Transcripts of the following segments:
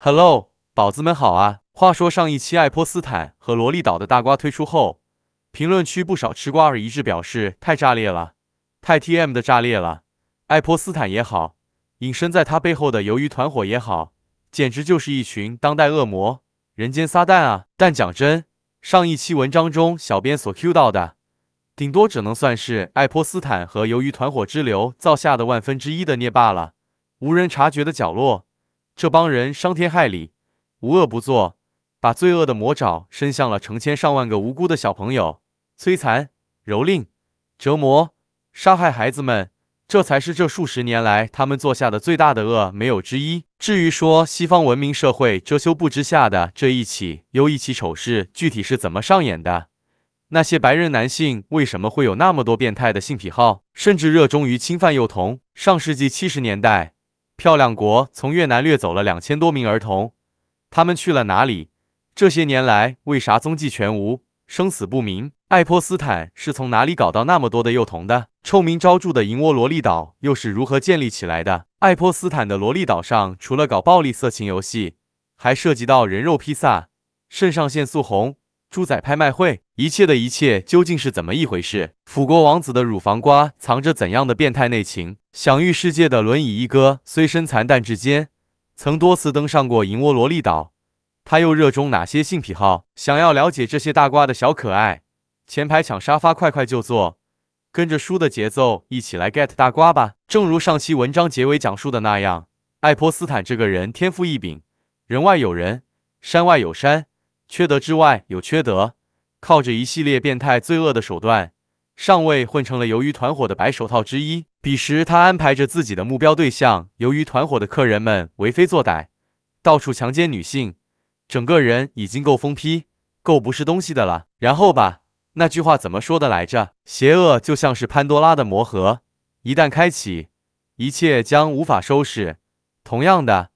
Hello，宝子们好啊！话说上一期爱泼斯坦和萝莉岛的大瓜推出后，评论区不少吃瓜儿一致表示太炸裂了，太 T M 的炸裂了。爱泼斯坦也好，隐身在他背后的鱿鱼团伙也好，简直就是一群当代恶魔、人间撒旦啊！但讲真，上一期文章中小编所 Q 到的，顶多只能算是爱泼斯坦和鱿鱼团伙之流造下的万分之一的孽罢了，无人察觉的角落。这帮人伤天害理，无恶不作，把罪恶的魔爪伸向了成千上万个无辜的小朋友，摧残、蹂躏、折磨、杀害孩子们，这才是这数十年来他们做下的最大的恶，没有之一。至于说西方文明社会遮羞布之下的这一起又一起丑事，具体是怎么上演的？那些白人男性为什么会有那么多变态的性癖好，甚至热衷于侵犯幼童？上世纪七十年代。漂亮国从越南掠走了两千多名儿童，他们去了哪里？这些年来为啥踪迹全无，生死不明？爱泼斯坦是从哪里搞到那么多的幼童的？臭名昭著的银窝萝莉岛又是如何建立起来的？爱泼斯坦的萝莉岛上除了搞暴力色情游戏，还涉及到人肉披萨、肾上腺素红。猪仔拍卖会，一切的一切究竟是怎么一回事？辅国王子的乳房瓜藏着怎样的变态内情？享誉世界的轮椅一哥虽身残，但至今曾多次登上过银窝萝莉岛。他又热衷哪些性癖好？想要了解这些大瓜的小可爱，前排抢沙发，快快就坐，跟着书的节奏一起来 get 大瓜吧。正如上期文章结尾讲述的那样，爱泼斯坦这个人天赋异禀，人外有人，山外有山。缺德之外有缺德，靠着一系列变态罪恶的手段，上尉混成了鱿鱼团伙的白手套之一。彼时，他安排着自己的目标对象，鱿鱼团伙的客人们为非作歹，到处强奸女性，整个人已经够疯批、够不是东西的了。然后吧，那句话怎么说的来着？邪恶就像是潘多拉的魔盒，一旦开启，一切将无法收拾。同样的。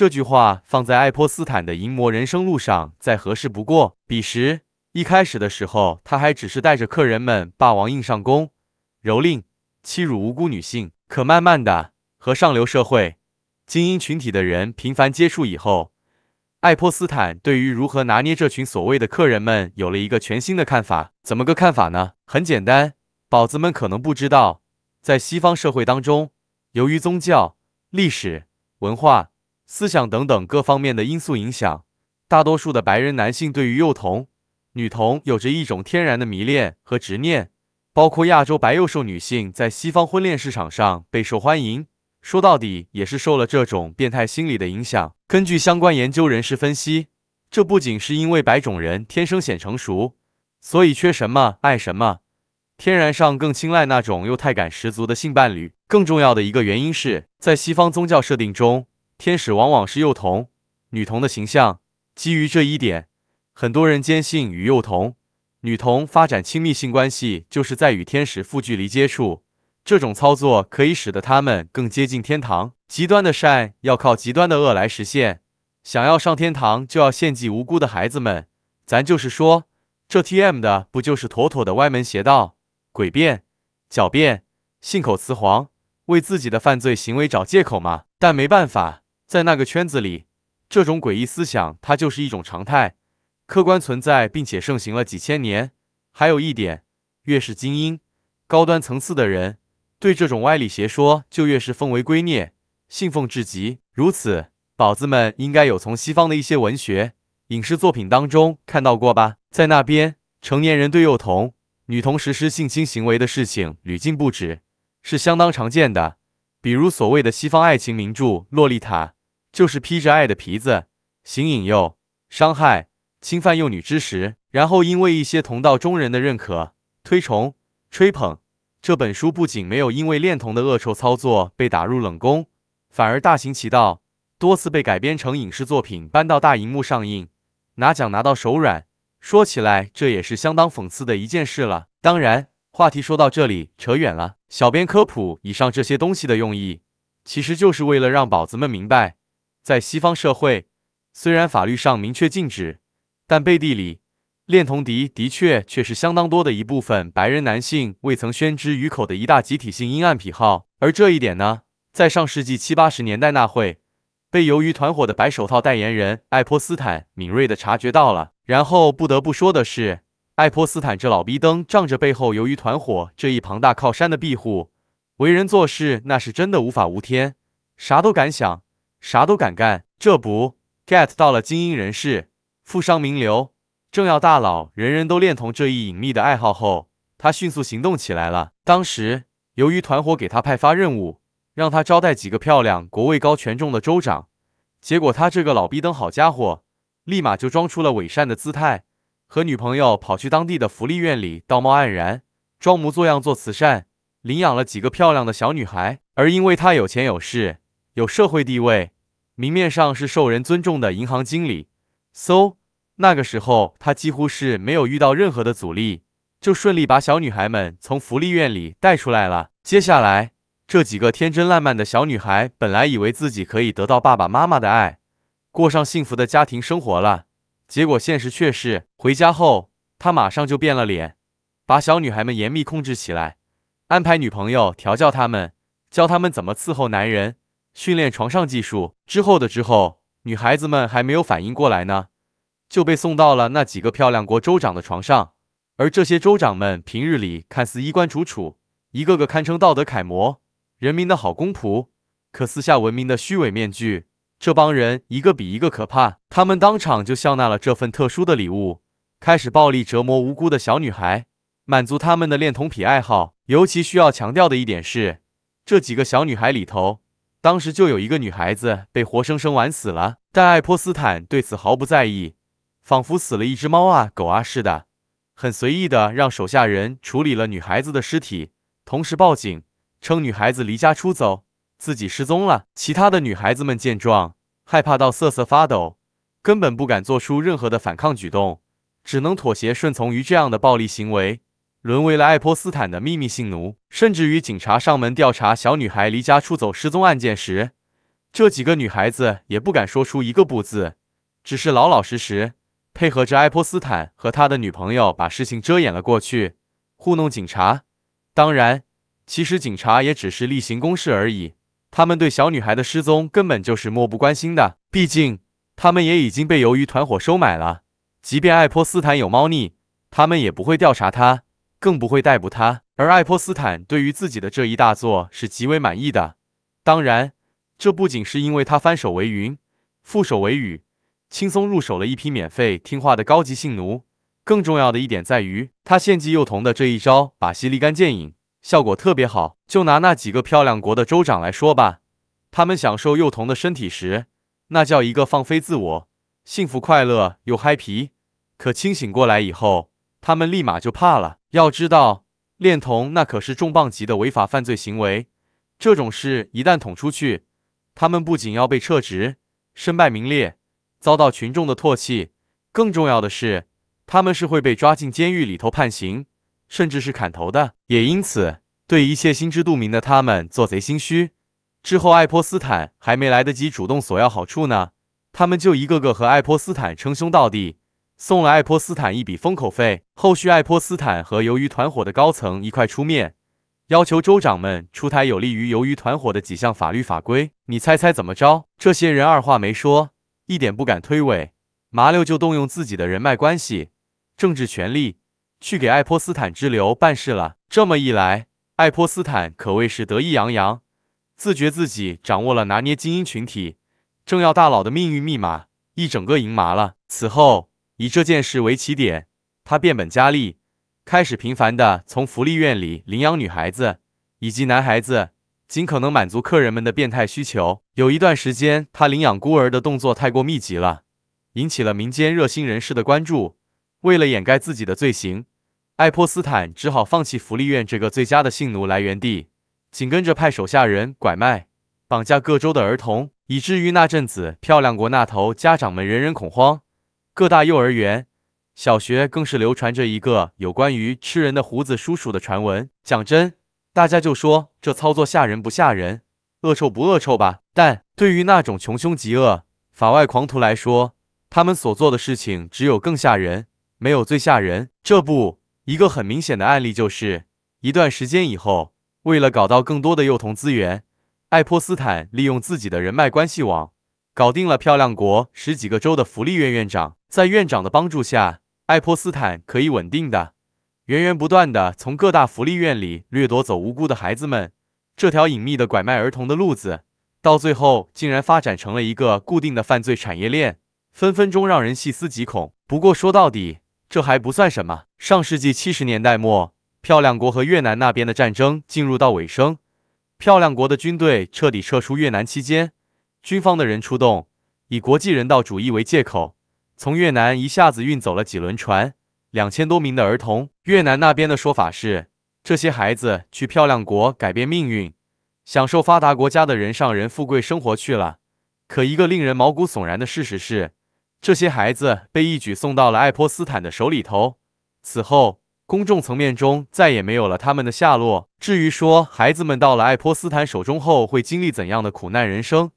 这句话放在爱泼斯坦的淫魔人生路上再合适不过。彼时一开始的时候，他还只是带着客人们霸王硬上弓，蹂躏、欺辱无辜女性。可慢慢的和上流社会、精英群体的人频繁接触以后，爱泼斯坦对于如何拿捏这群所谓的客人们有了一个全新的看法。怎么个看法呢？很简单，宝子们可能不知道，在西方社会当中，由于宗教、历史、文化。思想等等各方面的因素影响，大多数的白人男性对于幼童、女童有着一种天然的迷恋和执念，包括亚洲白幼瘦女性在西方婚恋市场上备受欢迎，说到底也是受了这种变态心理的影响。根据相关研究人士分析，这不仅是因为白种人天生显成熟，所以缺什么爱什么，天然上更青睐那种幼态感十足的性伴侣。更重要的一个原因是在西方宗教设定中。天使往往是幼童、女童的形象。基于这一点，很多人坚信与幼童、女童发展亲密性关系，就是在与天使负距离接触。这种操作可以使得他们更接近天堂。极端的善要靠极端的恶来实现。想要上天堂，就要献祭无辜的孩子们。咱就是说，这 T M 的不就是妥妥的歪门邪道、诡辩、狡辩、信口雌黄，为自己的犯罪行为找借口吗？但没办法。在那个圈子里，这种诡异思想它就是一种常态，客观存在，并且盛行了几千年。还有一点，越是精英、高端层次的人，对这种歪理邪说就越是奉为圭臬，信奉至极。如此，宝子们应该有从西方的一些文学、影视作品当中看到过吧？在那边，成年人对幼童、女童实施性侵行为的事情屡禁不止，是相当常见的。比如所谓的西方爱情名著《洛丽塔》。就是披着爱的皮子行引诱、伤害、侵犯幼女之时，然后因为一些同道中人的认可、推崇、吹捧，这本书不仅没有因为恋童的恶臭操作被打入冷宫，反而大行其道，多次被改编成影视作品搬到大荧幕上映，拿奖拿到手软。说起来，这也是相当讽刺的一件事了。当然，话题说到这里扯远了。小编科普以上这些东西的用意，其实就是为了让宝子们明白。在西方社会，虽然法律上明确禁止，但背地里恋童敌的确却是相当多的一部分白人男性未曾宣之于口的一大集体性阴暗癖好。而这一点呢，在上世纪七八十年代那会，被由鱼团伙的白手套代言人爱泼斯坦敏锐地察觉到了。然后不得不说的是，爱泼斯坦这老逼灯，仗着背后由于团伙这一庞大靠山的庇护，为人做事那是真的无法无天，啥都敢想。啥都敢干，这不 get 到了精英人士、富商名流、政要大佬，人人都恋童这一隐秘的爱好后，他迅速行动起来了。当时由于团伙给他派发任务，让他招待几个漂亮、国位高、权重的州长，结果他这个老逼登，好家伙，立马就装出了伪善的姿态，和女朋友跑去当地的福利院里，道貌岸然，装模作样做慈善，领养了几个漂亮的小女孩，而因为他有钱有势。有社会地位，明面上是受人尊重的银行经理。so，那个时候他几乎是没有遇到任何的阻力，就顺利把小女孩们从福利院里带出来了。接下来，这几个天真烂漫的小女孩本来以为自己可以得到爸爸妈妈的爱，过上幸福的家庭生活了，结果现实却是，回家后他马上就变了脸，把小女孩们严密控制起来，安排女朋友调教他们，教他们怎么伺候男人。训练床上技术之后的之后，女孩子们还没有反应过来呢，就被送到了那几个漂亮国州长的床上。而这些州长们平日里看似衣冠楚楚，一个个堪称道德楷模、人民的好公仆，可私下闻名的虚伪面具，这帮人一个比一个可怕。他们当场就笑纳了这份特殊的礼物，开始暴力折磨无辜的小女孩，满足他们的恋童癖爱好。尤其需要强调的一点是，这几个小女孩里头。当时就有一个女孩子被活生生玩死了，但爱泼斯坦对此毫不在意，仿佛死了一只猫啊狗啊似的，很随意的让手下人处理了女孩子的尸体，同时报警称女孩子离家出走，自己失踪了。其他的女孩子们见状，害怕到瑟瑟发抖，根本不敢做出任何的反抗举动，只能妥协顺从于这样的暴力行为。沦为了爱泼斯坦的秘密性奴，甚至于警察上门调查小女孩离家出走失踪案件时，这几个女孩子也不敢说出一个不字，只是老老实实配合着爱泼斯坦和他的女朋友把事情遮掩了过去，糊弄警察。当然，其实警察也只是例行公事而已，他们对小女孩的失踪根本就是漠不关心的。毕竟，他们也已经被由鱼团伙收买了，即便爱泼斯坦有猫腻，他们也不会调查他。更不会逮捕他。而爱泼斯坦对于自己的这一大作是极为满意的。当然，这不仅是因为他翻手为云，覆手为雨，轻松入手了一批免费听话的高级性奴，更重要的一点在于，他献祭幼童的这一招把戏立竿见影，效果特别好。就拿那几个漂亮国的州长来说吧，他们享受幼童的身体时，那叫一个放飞自我，幸福快乐又嗨皮。可清醒过来以后，他们立马就怕了。要知道，恋童那可是重磅级的违法犯罪行为。这种事一旦捅出去，他们不仅要被撤职、身败名裂、遭到群众的唾弃，更重要的是，他们是会被抓进监狱里头判刑，甚至是砍头的。也因此，对一切心知肚明的他们做贼心虚。之后，爱泼斯坦还没来得及主动索要好处呢，他们就一个个和爱泼斯坦称兄道弟。送了爱泼斯坦一笔封口费，后续爱泼斯坦和鱿鱼团伙的高层一块出面，要求州长们出台有利于鱿鱼团伙的几项法律法规。你猜猜怎么着？这些人二话没说，一点不敢推诿，麻溜就动用自己的人脉关系、政治权力，去给爱泼斯坦之流办事了。这么一来，爱泼斯坦可谓是得意洋洋，自觉自己掌握了拿捏精英群体、政要大佬的命运密码，一整个赢麻了。此后。以这件事为起点，他变本加厉，开始频繁地从福利院里领养女孩子以及男孩子，尽可能满足客人们的变态需求。有一段时间，他领养孤儿的动作太过密集了，引起了民间热心人士的关注。为了掩盖自己的罪行，爱泼斯坦只好放弃福利院这个最佳的性奴来源地，紧跟着派手下人拐卖、绑架各州的儿童，以至于那阵子漂亮国那头家长们人人恐慌。各大幼儿园、小学更是流传着一个有关于吃人的胡子叔叔的传闻。讲真，大家就说这操作吓人不吓人，恶臭不恶臭吧？但对于那种穷凶极恶、法外狂徒来说，他们所做的事情只有更吓人，没有最吓人。这不，一个很明显的案例就是，一段时间以后，为了搞到更多的幼童资源，爱泼斯坦利用自己的人脉关系网，搞定了漂亮国十几个州的福利院院长。在院长的帮助下，爱泼斯坦可以稳定的、源源不断的从各大福利院里掠夺走无辜的孩子们。这条隐秘的拐卖儿童的路子，到最后竟然发展成了一个固定的犯罪产业链，分分钟让人细思极恐。不过说到底，这还不算什么。上世纪七十年代末，漂亮国和越南那边的战争进入到尾声，漂亮国的军队彻底撤出越南期间，军方的人出动，以国际人道主义为借口。从越南一下子运走了几轮船，两千多名的儿童。越南那边的说法是，这些孩子去漂亮国改变命运，享受发达国家的人上人富贵生活去了。可一个令人毛骨悚然的事实是，这些孩子被一举送到了爱泼斯坦的手里头。此后，公众层面中再也没有了他们的下落。至于说孩子们到了爱泼斯坦手中后会经历怎样的苦难人生，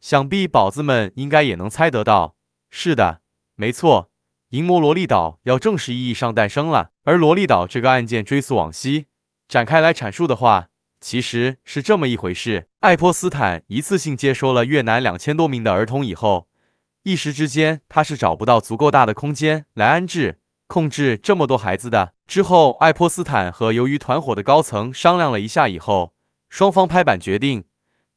想必宝子们应该也能猜得到。是的。没错，银魔萝莉岛要正式意义上诞生了。而萝莉岛这个案件追溯往昔，展开来阐述的话，其实是这么一回事：爱泼斯坦一次性接收了越南两千多名的儿童以后，一时之间他是找不到足够大的空间来安置、控制这么多孩子的。之后，爱泼斯坦和鱿鱼团伙的高层商量了一下以后，双方拍板决定，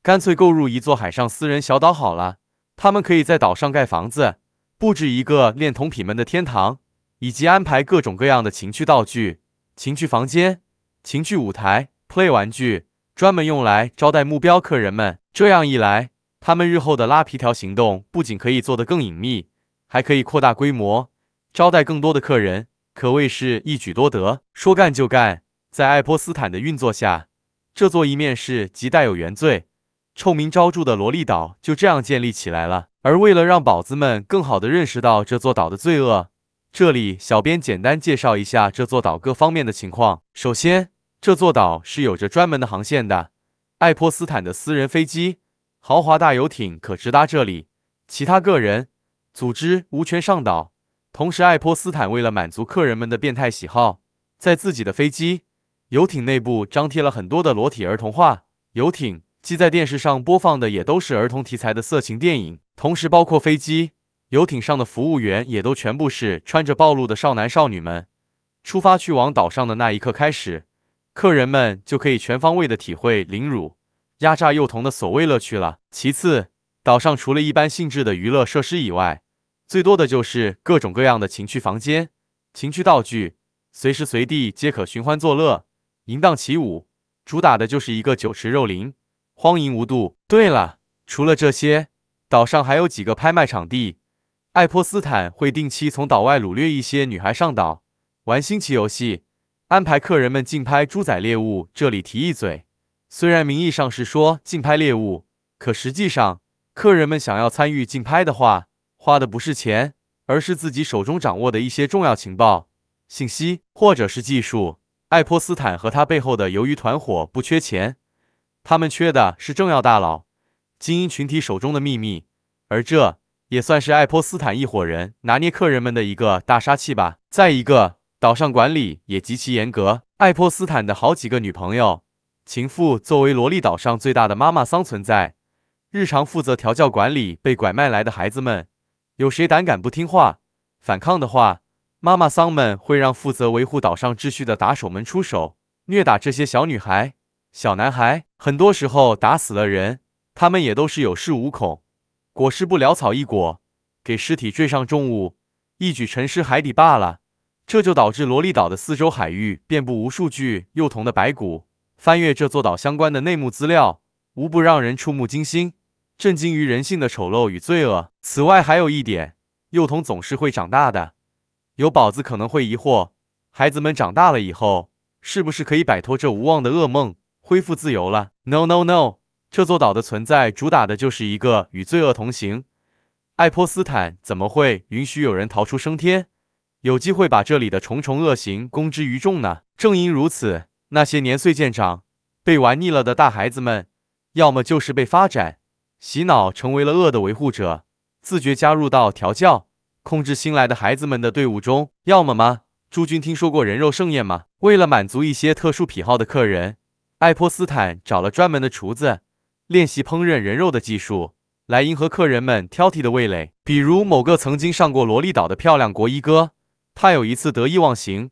干脆购入一座海上私人小岛好了，他们可以在岛上盖房子。布置一个恋童癖们的天堂，以及安排各种各样的情趣道具、情趣房间、情趣舞台、play 玩具，专门用来招待目标客人们。这样一来，他们日后的拉皮条行动不仅可以做得更隐秘，还可以扩大规模，招待更多的客人，可谓是一举多得。说干就干，在爱泼斯坦的运作下，这座一面是极带有原罪、臭名昭著的萝莉岛，就这样建立起来了。而为了让宝子们更好地认识到这座岛的罪恶，这里小编简单介绍一下这座岛各方面的情况。首先，这座岛是有着专门的航线的，爱泼斯坦的私人飞机、豪华大游艇可直达这里，其他个人、组织无权上岛。同时，爱泼斯坦为了满足客人们的变态喜好，在自己的飞机、游艇内部张贴了很多的裸体儿童画。游艇。即在电视上播放的也都是儿童题材的色情电影，同时包括飞机、游艇上的服务员也都全部是穿着暴露的少男少女们。出发去往岛上的那一刻开始，客人们就可以全方位的体会凌辱、压榨幼童的所谓乐趣了。其次，岛上除了一般性质的娱乐设施以外，最多的就是各种各样的情趣房间、情趣道具，随时随地皆可寻欢作乐、淫荡起舞，主打的就是一个酒池肉林。荒淫无度。对了，除了这些，岛上还有几个拍卖场地。爱泼斯坦会定期从岛外掳掠一些女孩上岛，玩新奇游戏，安排客人们竞拍猪仔猎物。这里提一嘴，虽然名义上是说竞拍猎物，可实际上，客人们想要参与竞拍的话，花的不是钱，而是自己手中掌握的一些重要情报、信息或者是技术。爱泼斯坦和他背后的鱿鱼团伙不缺钱。他们缺的是重要大佬、精英群体手中的秘密，而这也算是爱泼斯坦一伙人拿捏客人们的一个大杀器吧。再一个，岛上管理也极其严格。爱泼斯坦的好几个女朋友、情妇作为萝莉岛上最大的妈妈桑存在，日常负责调教管理被拐卖来的孩子们。有谁胆敢不听话、反抗的话，妈妈桑们会让负责维护岛上秩序的打手们出手虐打这些小女孩。小男孩，很多时候打死了人，他们也都是有恃无恐，裹尸不潦草一裹，给尸体坠上重物，一举沉尸海底罢了。这就导致罗利岛的四周海域遍布无数具幼童的白骨。翻阅这座岛相关的内幕资料，无不让人触目惊心，震惊于人性的丑陋与罪恶。此外，还有一点，幼童总是会长大的。有宝子可能会疑惑，孩子们长大了以后，是不是可以摆脱这无望的噩梦？恢复自由了？No No No！这座岛的存在主打的就是一个与罪恶同行。爱泼斯坦怎么会允许有人逃出升天，有机会把这里的重重恶行公之于众呢？正因如此，那些年岁渐长、被玩腻了的大孩子们，要么就是被发展洗脑成为了恶的维护者，自觉加入到调教、控制新来的孩子们的队伍中；要么吗？诸君听说过人肉盛宴吗？为了满足一些特殊癖好的客人。爱泼斯坦找了专门的厨子，练习烹饪人肉的技术，来迎合客人们挑剔的味蕾。比如某个曾经上过萝莉岛的漂亮国一哥，他有一次得意忘形，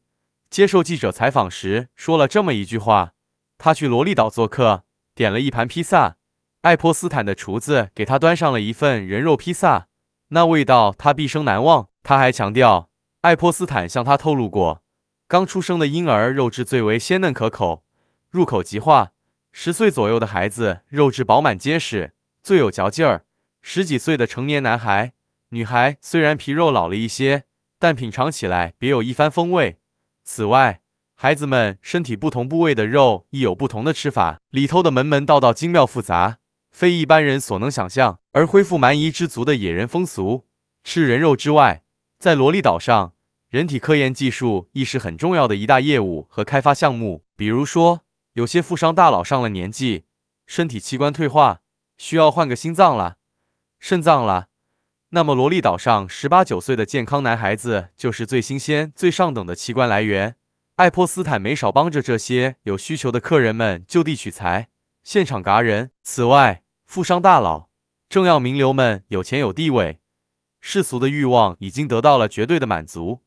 接受记者采访时说了这么一句话：他去萝莉岛做客，点了一盘披萨，爱泼斯坦的厨子给他端上了一份人肉披萨，那味道他毕生难忘。他还强调，爱泼斯坦向他透露过，刚出生的婴儿肉质最为鲜嫩可口。入口即化，十岁左右的孩子肉质饱满结实，最有嚼劲儿。十几岁的成年男孩、女孩虽然皮肉老了一些，但品尝起来别有一番风味。此外，孩子们身体不同部位的肉亦有不同的吃法，里头的门门道道精妙复杂，非一般人所能想象。而恢复蛮夷之族的野人风俗，吃人肉之外，在罗利岛上，人体科研技术亦是很重要的一大业务和开发项目，比如说。有些富商大佬上了年纪，身体器官退化，需要换个心脏了、肾脏了。那么，萝莉岛上十八九岁的健康男孩子就是最新鲜、最上等的器官来源。爱泼斯坦没少帮着这些有需求的客人们就地取材，现场嘎人。此外，富商大佬、政要名流们有钱有地位，世俗的欲望已经得到了绝对的满足。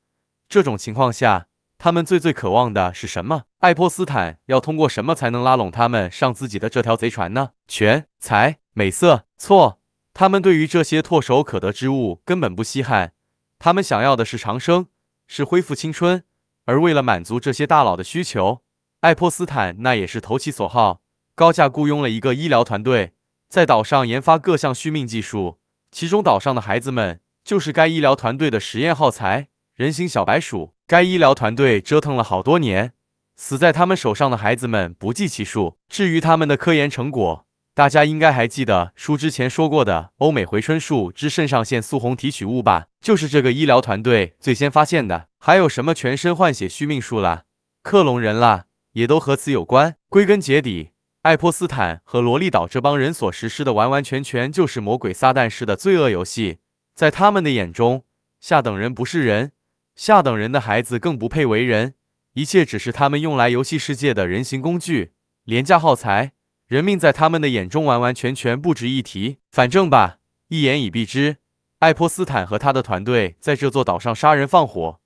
这种情况下。他们最最渴望的是什么？爱泼斯坦要通过什么才能拉拢他们上自己的这条贼船呢？权、财、美色？错，他们对于这些唾手可得之物根本不稀罕。他们想要的是长生，是恢复青春。而为了满足这些大佬的需求，爱泼斯坦那也是投其所好，高价雇佣了一个医疗团队，在岛上研发各项续命技术。其中岛上的孩子们就是该医疗团队的实验耗材，人形小白鼠。该医疗团队折腾了好多年，死在他们手上的孩子们不计其数。至于他们的科研成果，大家应该还记得叔之前说过的“欧美回春术”之肾上腺素红提取物吧？就是这个医疗团队最先发现的。还有什么全身换血续命术啦、克隆人啦，也都和此有关。归根结底，爱泼斯坦和罗利岛这帮人所实施的，完完全全就是魔鬼撒旦式的罪恶游戏。在他们的眼中，下等人不是人。下等人的孩子更不配为人，一切只是他们用来游戏世界的人形工具、廉价耗材。人命在他们的眼中完完全全不值一提。反正吧，一言以蔽之，爱泼斯坦和他的团队在这座岛上杀人放火，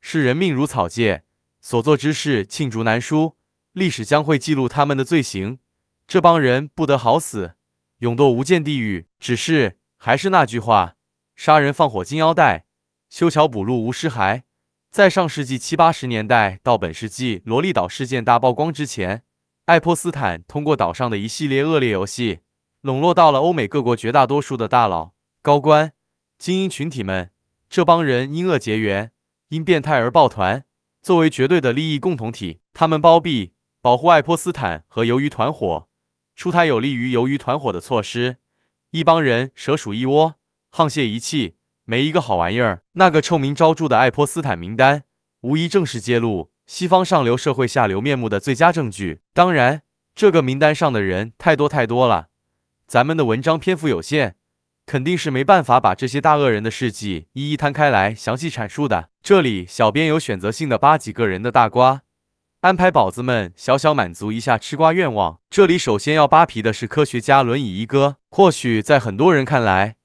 视人命如草芥，所做之事罄竹难书，历史将会记录他们的罪行。这帮人不得好死，永堕无间地狱。只是还是那句话，杀人放火金腰带。修桥补路无尸骸，在上世纪七八十年代到本世纪罗利岛事件大曝光之前，爱泼斯坦通过岛上的一系列恶劣游戏，笼络到了欧美各国绝大多数的大佬、高官、精英群体们。这帮人因恶结缘，因变态而抱团，作为绝对的利益共同体，他们包庇、保护爱泼斯坦和鱿鱼团伙，出台有利于鱿鱼团伙的措施。一帮人蛇鼠一窝，沆瀣一气。没一个好玩意儿。那个臭名昭著的爱泼斯坦名单，无疑正是揭露西方上流社会下流面目的最佳证据。当然，这个名单上的人太多太多了，咱们的文章篇幅有限，肯定是没办法把这些大恶人的事迹一一摊开来详细阐述的。这里，小编有选择性的扒几个人的大瓜，安排宝子们小小满足一下吃瓜愿望。这里首先要扒皮的是科学家轮椅一哥，或许在很多人看来。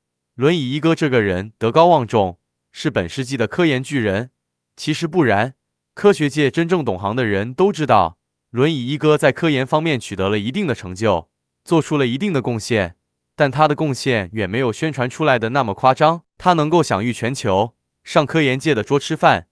轮椅一哥这个人德高望重，是本世纪的科研巨人。其实不然，科学界真正懂行的人都知道，轮椅一哥在科研方面取得了一定的成就，做出了一定的贡献。但他的贡献远没有宣传出来的那么夸张。他能够享誉全球，上科研界的桌吃饭，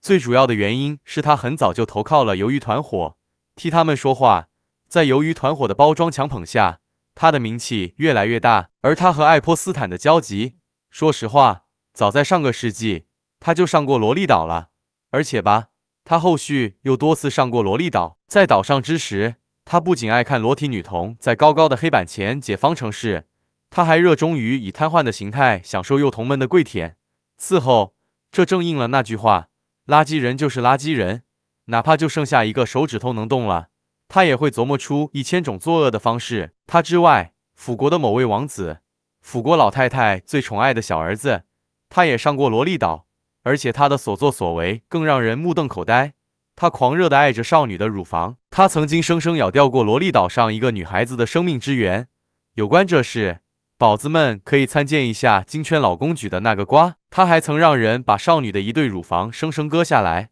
最主要的原因是他很早就投靠了鱿鱼团伙，替他们说话。在鱿鱼团伙的包装强捧下。他的名气越来越大，而他和爱泼斯坦的交集，说实话，早在上个世纪，他就上过萝莉岛了。而且吧，他后续又多次上过萝莉岛。在岛上之时，他不仅爱看裸体女童在高高的黑板前解方程式，他还热衷于以瘫痪的形态享受幼童们的跪舔伺候。这正应了那句话：垃圾人就是垃圾人，哪怕就剩下一个手指头能动了。他也会琢磨出一千种作恶的方式。他之外，腐国的某位王子，腐国老太太最宠爱的小儿子，他也上过萝莉岛，而且他的所作所为更让人目瞪口呆。他狂热地爱着少女的乳房，他曾经生生咬掉过萝莉岛上一个女孩子的生命之源。有关这事，宝子们可以参见一下金圈老公举的那个瓜。他还曾让人把少女的一对乳房生生割下来，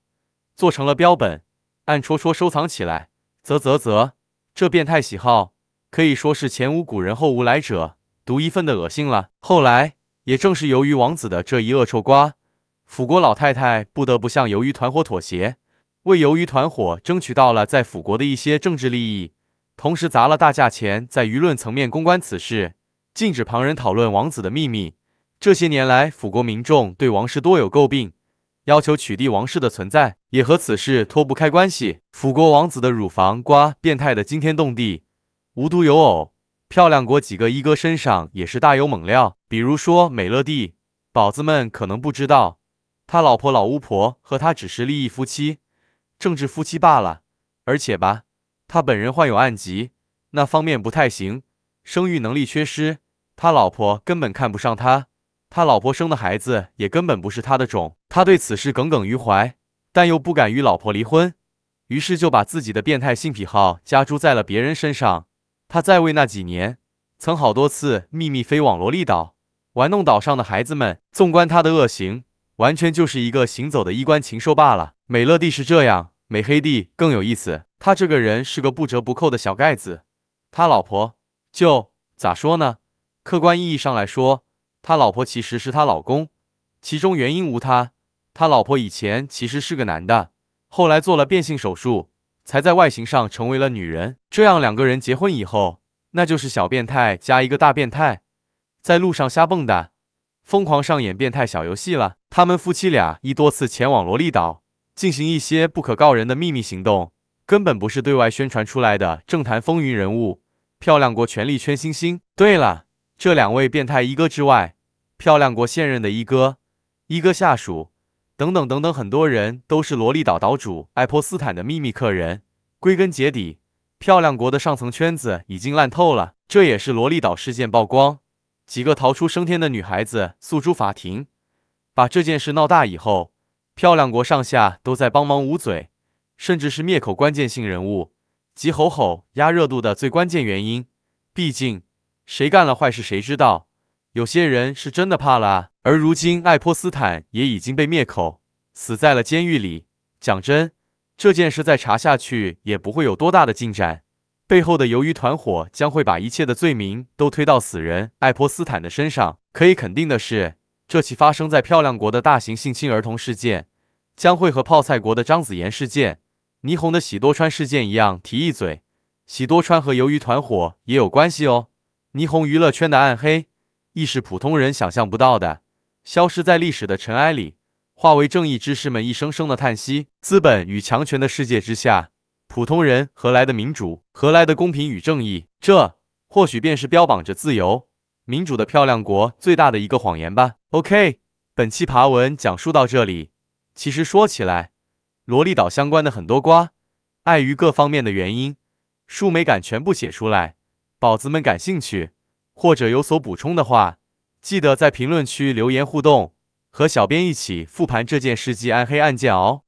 做成了标本，暗戳戳收藏起来。啧啧啧，这变态喜好可以说是前无古人后无来者，独一份的恶心了。后来，也正是由于王子的这一恶臭瓜，辅国老太太不得不向鱿鱼团伙妥协，为鱿鱼团伙争取到了在辅国的一些政治利益，同时砸了大价钱在舆论层面公关此事，禁止旁人讨论王子的秘密。这些年来，辅国民众对王室多有诟病。要求取缔王室的存在，也和此事脱不开关系。辅国王子的乳房刮变态的惊天动地，无独有偶，漂亮国几个一哥身上也是大有猛料。比如说美乐蒂，宝子们可能不知道，他老婆老巫婆和他只是利益夫妻，政治夫妻罢了。而且吧，他本人患有暗疾，那方面不太行，生育能力缺失，他老婆根本看不上他。他老婆生的孩子也根本不是他的种，他对此事耿耿于怀，但又不敢与老婆离婚，于是就把自己的变态性癖好加诸在了别人身上。他在位那几年，曾好多次秘密飞往萝莉岛，玩弄岛上的孩子们。纵观他的恶行，完全就是一个行走的衣冠禽兽罢了。美乐蒂是这样，美黑帝更有意思，他这个人是个不折不扣的小盖子。他老婆就咋说呢？客观意义上来说。他老婆其实是他老公，其中原因无他，他老婆以前其实是个男的，后来做了变性手术，才在外形上成为了女人。这样两个人结婚以后，那就是小变态加一个大变态，在路上瞎蹦跶，疯狂上演变态小游戏了。他们夫妻俩亦多次前往萝莉岛，进行一些不可告人的秘密行动，根本不是对外宣传出来的政坛风云人物，漂亮国权力圈星星。对了。这两位变态一哥之外，漂亮国现任的一哥、一哥下属等等等等，很多人都是萝莉岛岛主爱泼斯坦的秘密客人。归根结底，漂亮国的上层圈子已经烂透了。这也是萝莉岛事件曝光，几个逃出升天的女孩子诉诸法庭，把这件事闹大以后，漂亮国上下都在帮忙捂嘴，甚至是灭口关键性人物，及吼吼压热度的最关键原因。毕竟。谁干了坏事？谁知道，有些人是真的怕了。而如今，爱泼斯坦也已经被灭口，死在了监狱里。讲真，这件事再查下去也不会有多大的进展。背后的鱿鱼团伙将会把一切的罪名都推到死人爱泼斯坦的身上。可以肯定的是，这起发生在漂亮国的大型性侵儿童事件，将会和泡菜国的张子妍事件、霓虹的喜多川事件一样提一嘴。喜多川和鱿鱼团伙也有关系哦。霓虹娱乐圈的暗黑，亦是普通人想象不到的，消失在历史的尘埃里，化为正义之士们一声声的叹息。资本与强权的世界之下，普通人何来的民主？何来的公平与正义？这或许便是标榜着自由、民主的漂亮国最大的一个谎言吧。OK，本期爬文讲述到这里。其实说起来，萝莉岛相关的很多瓜，碍于各方面的原因，树没敢全部写出来。宝子们感兴趣或者有所补充的话，记得在评论区留言互动，和小编一起复盘这件世纪暗黑案件哦。